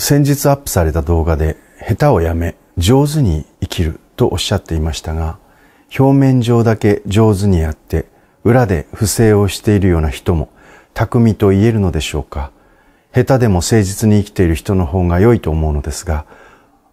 先日アップされた動画で、下手をやめ、上手に生きるとおっしゃっていましたが、表面上だけ上手にやって、裏で不正をしているような人も、巧みと言えるのでしょうか。下手でも誠実に生きている人の方が良いと思うのですが、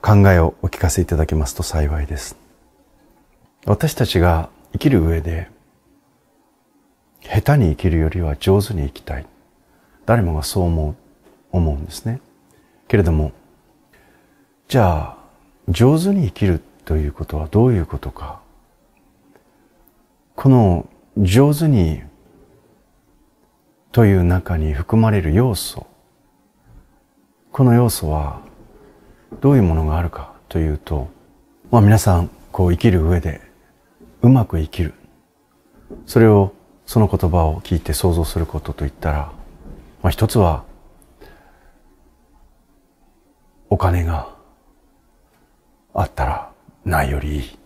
考えをお聞かせいただけますと幸いです。私たちが生きる上で、下手に生きるよりは上手に生きたい。誰もがそう思う、思うんですね。けれどもじゃあ上手に生きるということはどういうことかこの上手にという中に含まれる要素この要素はどういうものがあるかというと、まあ、皆さんこう生きる上でうまく生きるそれをその言葉を聞いて想像することといったら、まあ、一つはお金があったらないよりいい。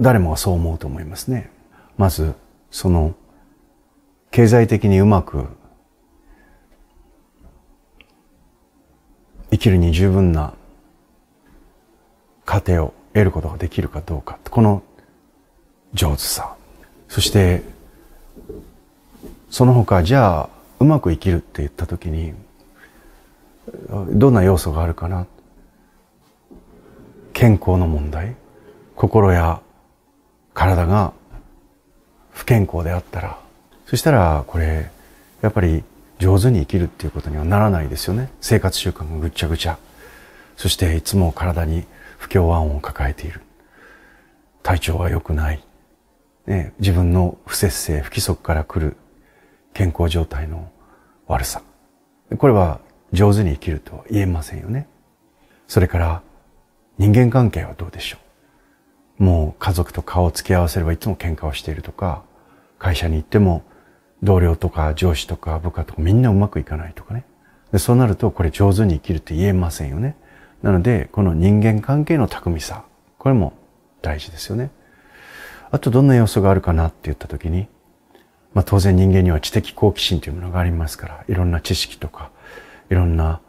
誰もがそう思うと思いますね。まず、その、経済的にうまく生きるに十分な過程を得ることができるかどうか。この上手さ。そして、その他、じゃあ、うまく生きるって言ったときに、どんな要素があるかな健康の問題心や体が不健康であったらそしたらこれやっぱり上手に生きるっていうことにはならないですよね生活習慣がぐっちゃぐちゃそしていつも体に不協和音を抱えている体調は良くない、ね、自分の不節制不規則から来る健康状態の悪さこれは上手に生きると言えませんよね。それから人間関係はどうでしょう。もう家族と顔を付き合わせればいつも喧嘩をしているとか、会社に行っても同僚とか上司とか部下とかみんなうまくいかないとかね。でそうなるとこれ上手に生きるって言えませんよね。なのでこの人間関係の巧みさ、これも大事ですよね。あとどんな要素があるかなって言った時に、まあ当然人間には知的好奇心というものがありますから、いろんな知識とかいろんな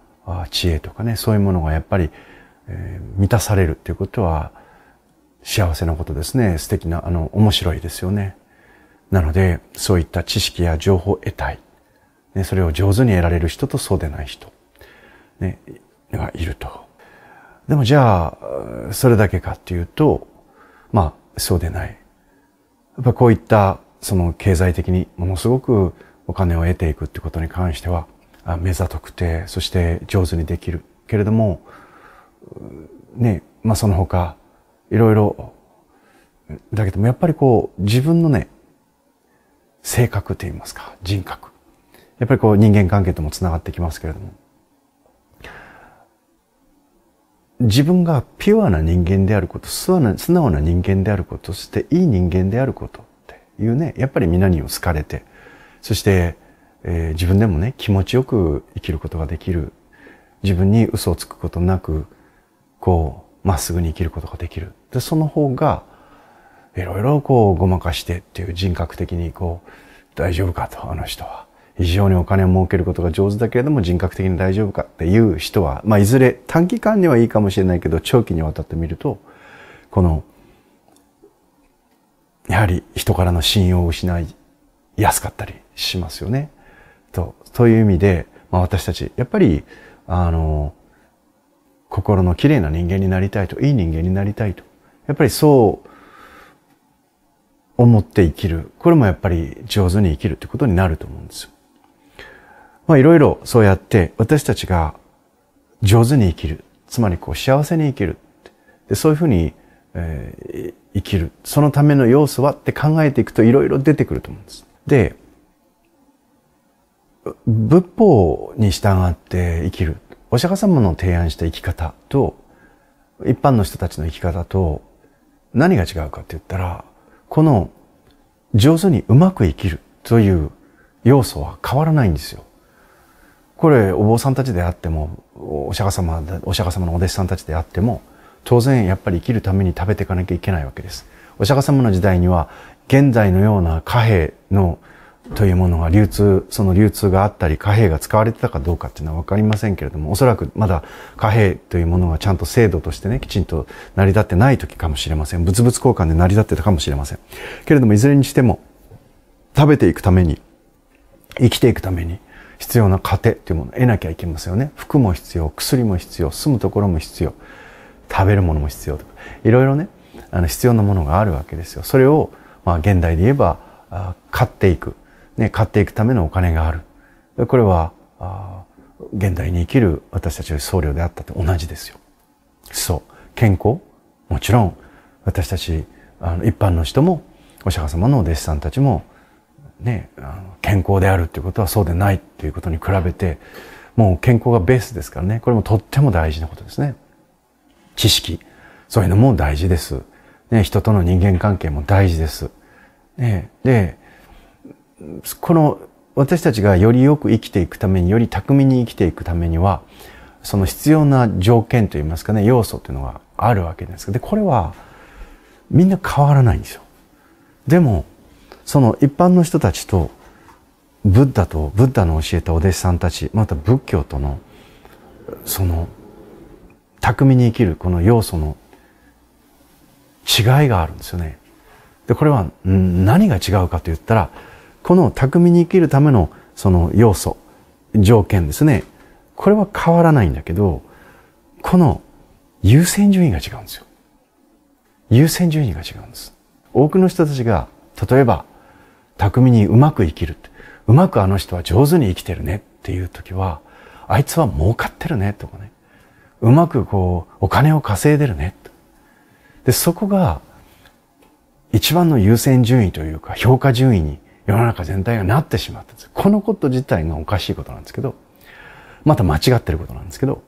知恵とかね、そういうものがやっぱり、満たされるっていうことは幸せなことですね。素敵な、あの、面白いですよね。なので、そういった知識や情報を得たい。ね、それを上手に得られる人とそうでない人、ね、がいると。でもじゃあ、それだけかっていうと、まあ、そうでない。やっぱこういった、その経済的にものすごくお金を得ていくってことに関しては、目ざとくて、そして上手にできる。けれども、ね、まあその他、いろいろ、だけどもやっぱりこう自分のね、性格と言いますか、人格。やっぱりこう人間関係ともつながってきますけれども、自分がピュアな人間であること、素直な人間であること、そしていい人間であることっていうね、やっぱり皆に好かれて、そしてえー、自分でもね、気持ちよく生きることができる。自分に嘘をつくことなく、こう、まっすぐに生きることができる。で、その方が、いろいろこう、ごまかしてっていう人格的にこう、大丈夫かと、あの人は。非常にお金を儲けることが上手だけれども人格的に大丈夫かっていう人は、まあ、いずれ短期間にはいいかもしれないけど長期にわたってみるとこのやはり人からの信用を失いやすかったりしますよね。という意味で、まあ、私たち、やっぱり、あの、心の綺麗な人間になりたいと、いい人間になりたいと。やっぱりそう思って生きる。これもやっぱり上手に生きるってことになると思うんですよ。まあいろいろそうやって私たちが上手に生きる。つまりこう幸せに生きる。でそういうふうに、えー、生きる。そのための要素はって考えていくといろいろ出てくると思うんです。で、仏法に従って生きる。お釈迦様の提案した生き方と、一般の人たちの生き方と、何が違うかって言ったら、この上手にうまく生きるという要素は変わらないんですよ。これ、お坊さんたちであっても、お釈迦様、お釈迦様のお弟子さんたちであっても、当然やっぱり生きるために食べていかなきゃいけないわけです。お釈迦様の時代には、現在のような貨幣のというものが流通その流通があったり貨幣が使われてたかどうかっていうのはわかりませんけれどもおそらくまだ貨幣というものがちゃんと制度としてねきちんと成り立ってない時かもしれません物々交換で成り立ってたかもしれませんけれどもいずれにしても食べていくために生きていくために必要な糧というものを得なきゃいけますよね服も必要薬も必要住むところも必要食べるものも必要とかいろいろねあの必要なものがあるわけですよそれをまあ現代で言えば買っていくね、買っていくためのお金がある。これは、現代に生きる私たちの僧侶であったと同じですよ。そう。健康もちろん、私たち、あの、一般の人も、お釈迦様のお弟子さんたちも、ね、健康であるということはそうでないということに比べて、もう健康がベースですからね、これもとっても大事なことですね。知識、そういうのも大事です。ね、人との人間関係も大事です。ね、で、この私たちがよりよく生きていくためにより巧みに生きていくためにはその必要な条件といいますかね要素というのがあるわけですでこれはみんな変わらないんですよ。でもその一般の人たちとブッダとブッダの教えたお弟子さんたちまた仏教とのその巧みに生きるこの要素の違いがあるんですよね。でこれは何が違うかと言ったらこの巧みに生きるためのその要素、条件ですね。これは変わらないんだけど、この優先順位が違うんですよ。優先順位が違うんです。多くの人たちが、例えば、巧みにうまく生きるって、うまくあの人は上手に生きてるねっていう時は、あいつは儲かってるねとかね。うまくこう、お金を稼いでるね。で、そこが、一番の優先順位というか、評価順位に世の中全体がなってしまったんです。このこと自体がおかしいことなんですけど、また間違ってることなんですけど、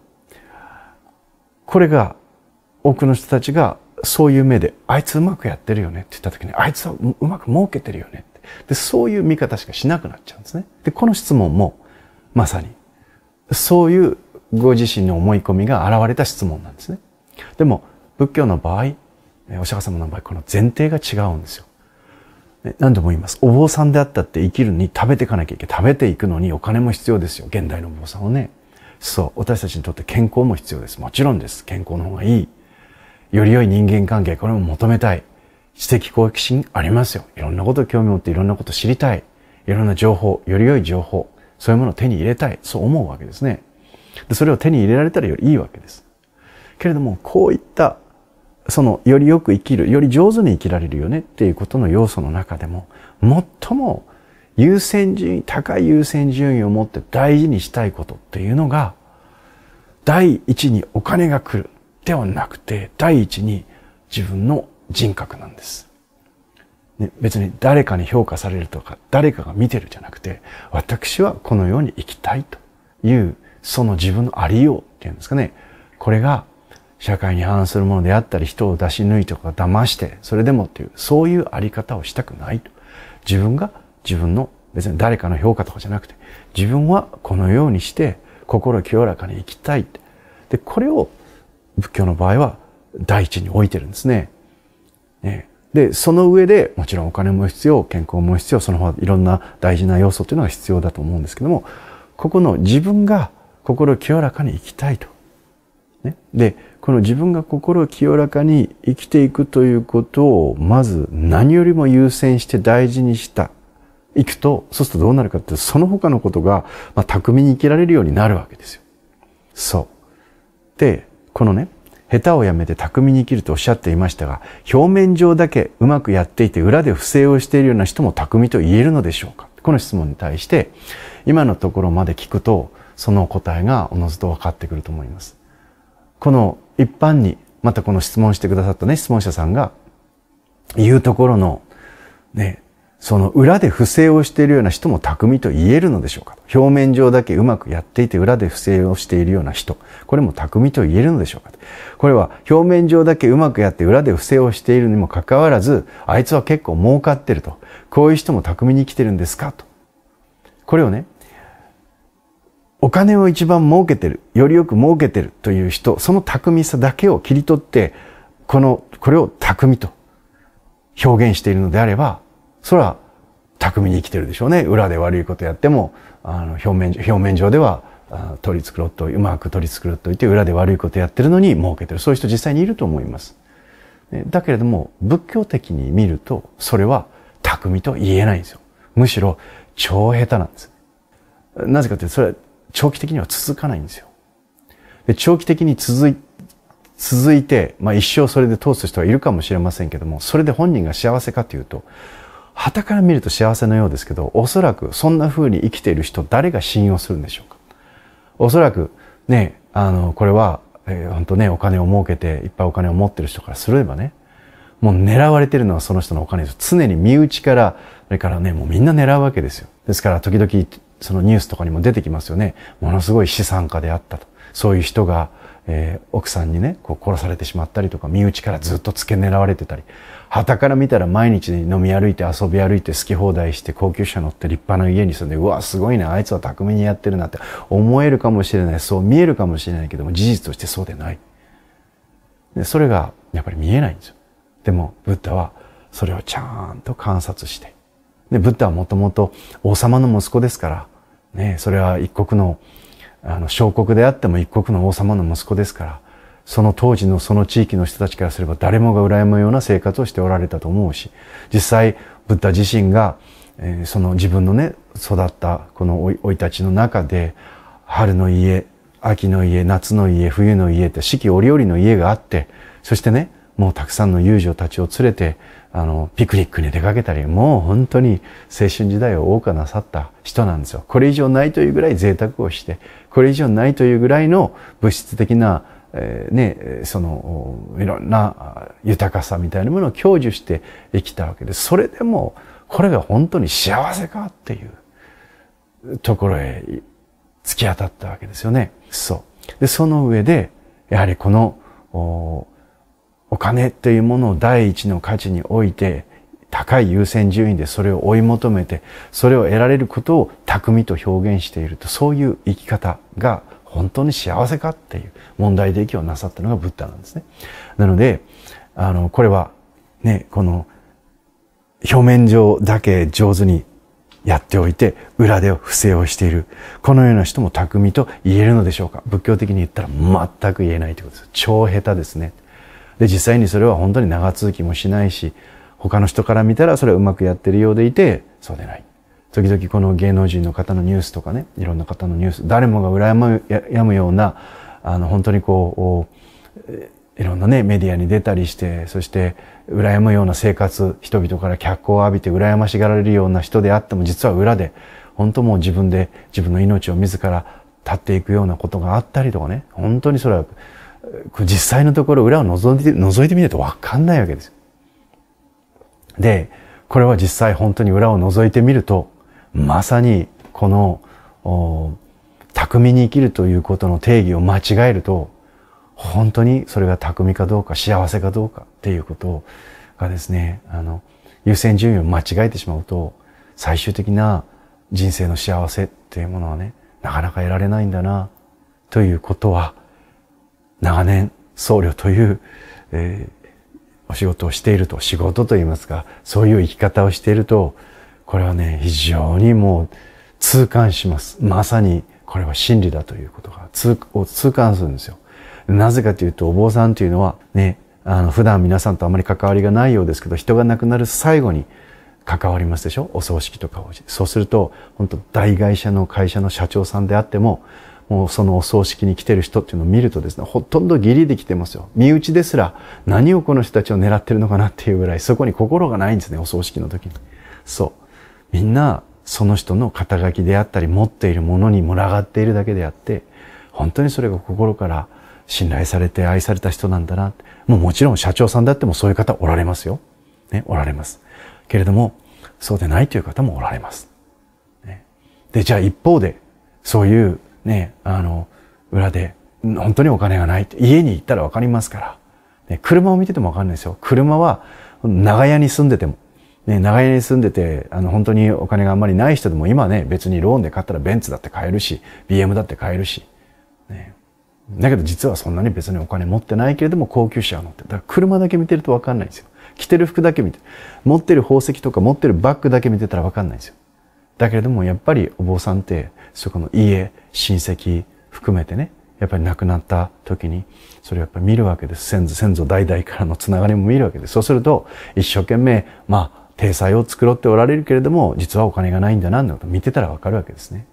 これが多くの人たちがそういう目で、あいつうまくやってるよねって言った時に、あいつはうまく儲けてるよねって。で、そういう見方しかしなくなっちゃうんですね。で、この質問も、まさに、そういうご自身の思い込みが現れた質問なんですね。でも、仏教の場合、お釈迦様の場合、この前提が違うんですよ。何度も言います。お坊さんであったって生きるに食べていかなきゃいけない。食べていくのにお金も必要ですよ。現代のお坊さんをね。そう。私たちにとって健康も必要です。もちろんです。健康の方がいい。より良い人間関係、これも求めたい。知的好奇心ありますよ。いろんなこと興味を持っていろんなこと知りたい。いろんな情報、より良い情報、そういうものを手に入れたい。そう思うわけですね。でそれを手に入れられたらよりいいわけです。けれども、こういったそのよりよく生きるより上手に生きられるよねっていうことの要素の中でも最も優先順位高い優先順位を持って大事にしたいことっていうのが第一にお金が来るではなくて第一に自分の人格なんです。ね、別に誰かに評価されるとか誰かが見てるじゃなくて私はこのように生きたいというその自分のありようっていうんですかねこれが社会に反するものであったり人を出し抜いてとか騙してそれでもっていうそういうあり方をしたくないと自分が自分の別に誰かの評価とかじゃなくて自分はこのようにして心清らかに生きたいでこれを仏教の場合は第一に置いてるんですね。ねで、その上で、もちろんお金も必要、健康も必要、その方、いろんな大事な要素というのが必要だと思うんですけども、ここの自分が心清らかに生きたいと。ね、でこの自分が心清らかに生きていくということをまず何よりも優先して大事にしたいくとそうするとどうなるかってその他のことが、まあ、巧みに生きられるようになるわけですよ。そう。でこのね下手をやめて巧みに生きるとおっしゃっていましたが表面上だけうまくやっていて裏で不正をしているような人も巧みと言えるのでしょうかこの質問に対して今のところまで聞くとその答えがおのずと分かってくると思います。この一般に、またこの質問してくださったね、質問者さんが言うところの、ね、その裏で不正をしているような人も巧みと言えるのでしょうか表面上だけうまくやっていて裏で不正をしているような人、これも巧みと言えるのでしょうかこれは表面上だけうまくやって裏で不正をしているにもかかわらず、あいつは結構儲かってると。こういう人も巧みに生きてるんですかと。これをね、お金を一番儲けてる、よりよく儲けてるという人、その巧みさだけを切り取って、この、これを巧みと表現しているのであれば、それは巧みに生きてるでしょうね。裏で悪いことやっても、あの表面、表面上では取り繕っとうまく取り繕っといて、裏で悪いことやってるのに儲けてる。そういう人実際にいると思います。だけれども、仏教的に見ると、それは巧みと言えないんですよ。むしろ、超下手なんです。なぜかというと、それは長期的には続かないんですよ。で長期的に続い続いて、まあ、一生それで通す人はいるかもしれませんけどもそれで本人が幸せかというと旗から見ると幸せのようですけどおそらくそんな風に生きている人誰が信用するんでしょうかおそらくねあのこれは、えー、本当ねお金を儲けていっぱいお金を持ってる人からすればねもう狙われてるのはその人のお金です常に身内からそれからねもうみんな狙うわけですよですから時々そのニュースとかにも出てきますよね。ものすごい資産家であったと。そういう人が、えー、奥さんにね、こう殺されてしまったりとか、身内からずっと付け狙われてたり、旗から見たら毎日飲み歩いて遊び歩いて好き放題して高級車乗って立派な家に住んで、うわ、すごいな、あいつは巧みにやってるなって思えるかもしれない。そう見えるかもしれないけども、事実としてそうでない。でそれが、やっぱり見えないんですよ。でも、ブッダは、それをちゃんと観察して。で、ブッダはもともと王様の息子ですから、ね、それは一国のあの小国であっても一国の王様の息子ですからその当時のその地域の人たちからすれば誰もが羨むような生活をしておられたと思うし実際ブッダ自身が、えー、その自分のね育ったこの老いたちの中で春の家秋の家夏の家冬の家って四季折々の家があってそしてねもうたくさんの遊女たちを連れてあのピクニックに出かけたりもう本当に青春時代を謳歌なさった人なんですよ。これ以上ないというぐらい贅沢をしてこれ以上ないというぐらいの物質的な、えー、ね、そのいろんな豊かさみたいなものを享受して生きたわけです。それでもこれが本当に幸せかっていうところへ突き当たったわけですよね。そう。で、その上で、やはりこの、お金というものを第一の価値において高い優先順位でそれを追い求めてそれを得られることを巧みと表現しているとそういう生き方が本当に幸せかっていう問題提起をなさったのがブッダなんですね。なのであのこれはねこの表面上だけ上手にやっておいて裏で不正をしているこのような人も巧みと言えるのでしょうか仏教的に言ったら全く言えないということです超下手ですね。で実際にそれは本当に長続きもしないし他の人から見たらそれはうまくやってるようでいてそうでない時々この芸能人の方のニュースとかねいろんな方のニュース誰もが羨むやむようなあの本当にこういろんなねメディアに出たりしてそして羨むような生活人々から脚光を浴びて羨ましがられるような人であっても実は裏で本当もう自分で自分の命を自ら立っていくようなことがあったりとかね本当にそれは実際のところ裏を覗いて覗いてみないと分かんないわけです。でこれは実際本当に裏を覗いてみるとまさにこの巧みに生きるということの定義を間違えると本当にそれが巧みかどうか幸せかどうかっていうことがですねあの優先順位を間違えてしまうと最終的な人生の幸せっていうものはねなかなか得られないんだなということは長年僧侶という、えー、お仕事をしていると仕事といいますかそういう生き方をしているとこれはね非常にもう痛感しますまさにこれは真理だということが痛痛感するんですよなぜかというとお坊さんというのはねあの普段皆さんとあまり関わりがないようですけど人が亡くなる最後に関わりますでしょお葬式とかをそうすると本当大会社の会社の社長さんであってももうそのお葬式に来てる人っていうのを見るとですね、ほとんどギリで来てますよ。身内ですら何をこの人たちを狙ってるのかなっていうぐらい、そこに心がないんですね、お葬式の時に。そう。みんな、その人の肩書きであったり、持っているものに群がっているだけであって、本当にそれが心から信頼されて愛された人なんだな。もうもちろん社長さんだってもそういう方おられますよ。ね、おられます。けれども、そうでないという方もおられます。ね、で、じゃあ一方で、そういうね、あの、裏で、本当にお金がないって、家に行ったらわかりますから。ね、車を見ててもわかんないですよ。車は、長屋に住んでても、ね、長屋に住んでて、あの、本当にお金があんまりない人でも今ね、別にローンで買ったらベンツだって買えるし、BM だって買えるし、ね。だけど実はそんなに別にお金持ってないけれども高級車を乗ってだから車だけ見てるとわかんないんですよ。着てる服だけ見て、持ってる宝石とか持ってるバッグだけ見てたらわかんないんですよ。だけれどもやっぱりお坊さんってそこの家親戚含めてねやっぱり亡くなった時にそれをやっぱり見るわけです先祖先祖代々からのつながりも見るわけですそうすると一生懸命まあ体裁を繕っておられるけれども実はお金がないんだなんだと見てたらわかるわけですね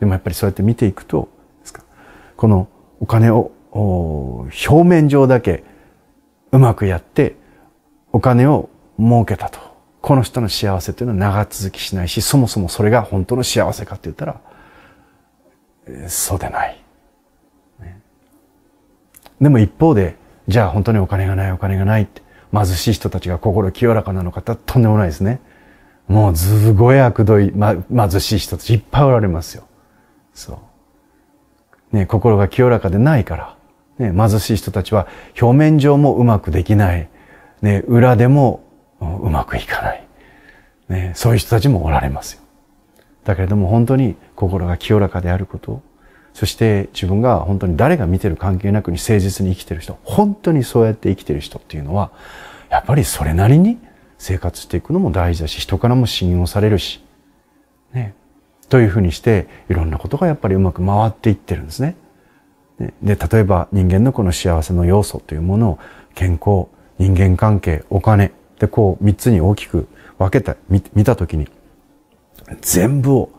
でもやっぱりそうやって見ていくとこのお金を表面上だけうまくやってお金を儲けたとこの人の幸せというのは長続きしないし、そもそもそれが本当の幸せかって言ったら、そうでない。でも一方で、じゃあ本当にお金がないお金がないって、貧しい人たちが心清らかなのかってとんでもないですね。もうずごい悪どい、ま、貧しい人たちいっぱいおられますよ。そう。ね、心が清らかでないから、ね、貧しい人たちは表面上もうまくできない。ね、裏でもうまくいかない、ね、そういう人たちもおられますよだけれども本当に心が清らかであることそして自分が本当に誰が見てる関係なくに誠実に生きてる人本当にそうやって生きてる人っていうのはやっぱりそれなりに生活していくのも大事だし人からも信用されるしねというふうにしていろんなことがやっぱりうまく回っていってるんですね。で例えば人間のこの幸せの要素というものを健康人間関係お金で、こう3つに大きく分けた、見たときに、全部を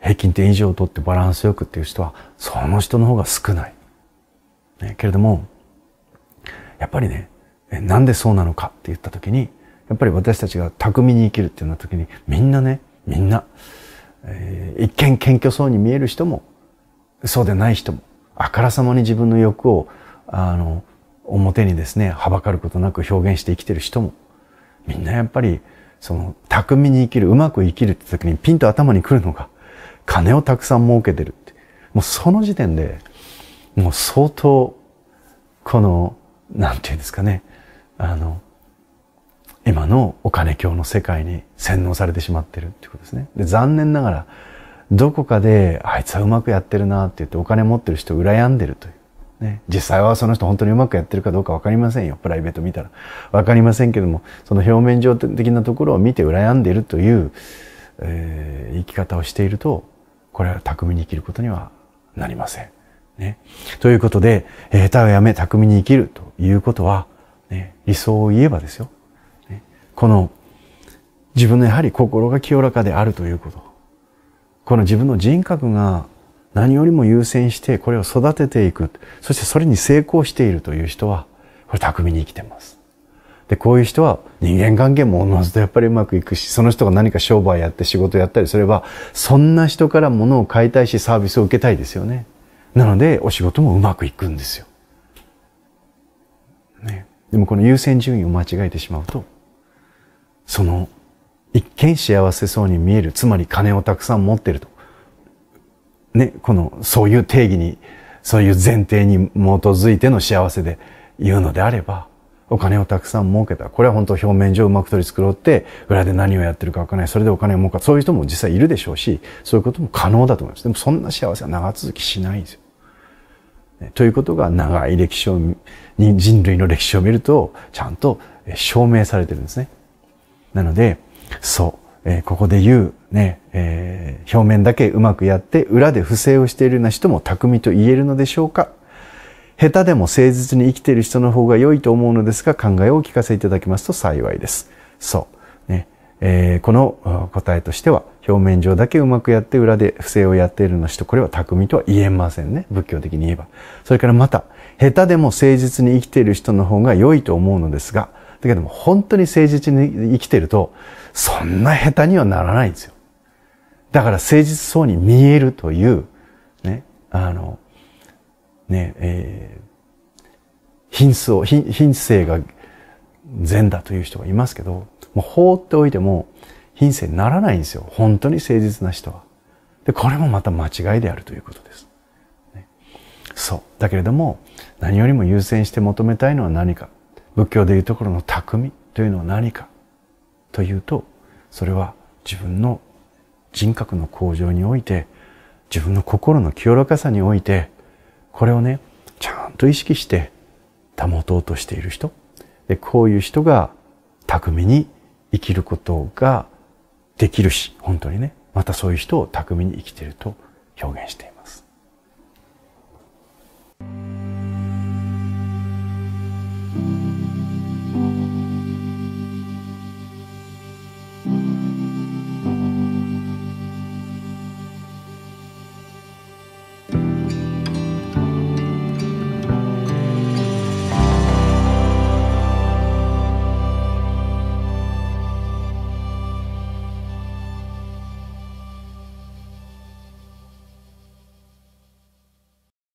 平均点以上を取ってバランスよくっていう人は、その人の方が少ない。ね、けれども、やっぱりね、なんでそうなのかって言ったときに、やっぱり私たちが巧みに生きるってなった時に、みんなね、みんな、えー、一見謙虚そうに見える人も、そうでない人も、あからさまに自分の欲を、あの、表にですね、はばかることなく表現して生きてる人も、みんなやっぱり、その、巧みに生きる、うまく生きるって時にピンと頭にくるのが、金をたくさん儲けてるって。もうその時点で、もう相当、この、なんていうんですかね、あの、今のお金教の世界に洗脳されてしまってるってことですね。で残念ながら、どこかで、あいつはうまくやってるなって言ってお金持ってる人を羨んでるという。ね、実際はその人本当にうまくやってるかどうか分かりませんよプライベート見たら分かりませんけどもその表面上的なところを見て羨んでいるという、えー、生き方をしているとこれは巧みに生きることにはなりません。ね、ということで下手をやめ巧みに生きるということは、ね、理想を言えばですよ、ね、この自分のやはり心が清らかであるということこの自分の人格が何よりも優先してこれを育てていくそしてそれに成功しているという人はこれ巧みに生きてますでこういう人は人間関係もおのずとやっぱりうまくいくしその人が何か商売やって仕事やったりすればそんな人から物を買いたいしサービスを受けたいですよねなのでお仕事もうまくいくんですよ、ね、でもこの優先順位を間違えてしまうとその一見幸せそうに見えるつまり金をたくさん持ってるとね、この、そういう定義に、そういう前提に基づいての幸せで言うのであれば、お金をたくさん儲けた。これは本当表面上うまく取り繕って、裏で何をやってるかわからない。それでお金を儲かる。そういう人も実際いるでしょうし、そういうことも可能だと思います。でもそんな幸せは長続きしないんですよ。ということが長い歴史を、人類の歴史を見ると、ちゃんと証明されてるんですね。なので、そう。えー、ここで言うね、えー、表面だけうまくやって裏で不正をしているような人も巧みと言えるのでしょうか下手でも誠実に生きている人の方が良いと思うのですが考えをお聞かせいただきますと幸いです。そう。ねえー、この答えとしては表面上だけうまくやって裏で不正をやっているな人これは巧みとは言えませんね仏教的に言えばそれからまた下手でも誠実に生きている人の方が良いと思うのですがだけども本当に誠実に生きているとそんな下手にはならないんですよ。だから誠実そうに見えるという、ね、あの、ね、えー、品質を、品品性が善だという人がいますけど、もう放っておいても品性にならないんですよ。本当に誠実な人は。で、これもまた間違いであるということです。ね、そう。だけれども、何よりも優先して求めたいのは何か。仏教でいうところの匠というのは何か。というとそれは自分の人格の向上において自分の心の清らかさにおいてこれをねちゃんと意識して保とうとしている人でこういう人が巧みに生きることができるし本当にねまたそういう人を巧みに生きていると表現しています。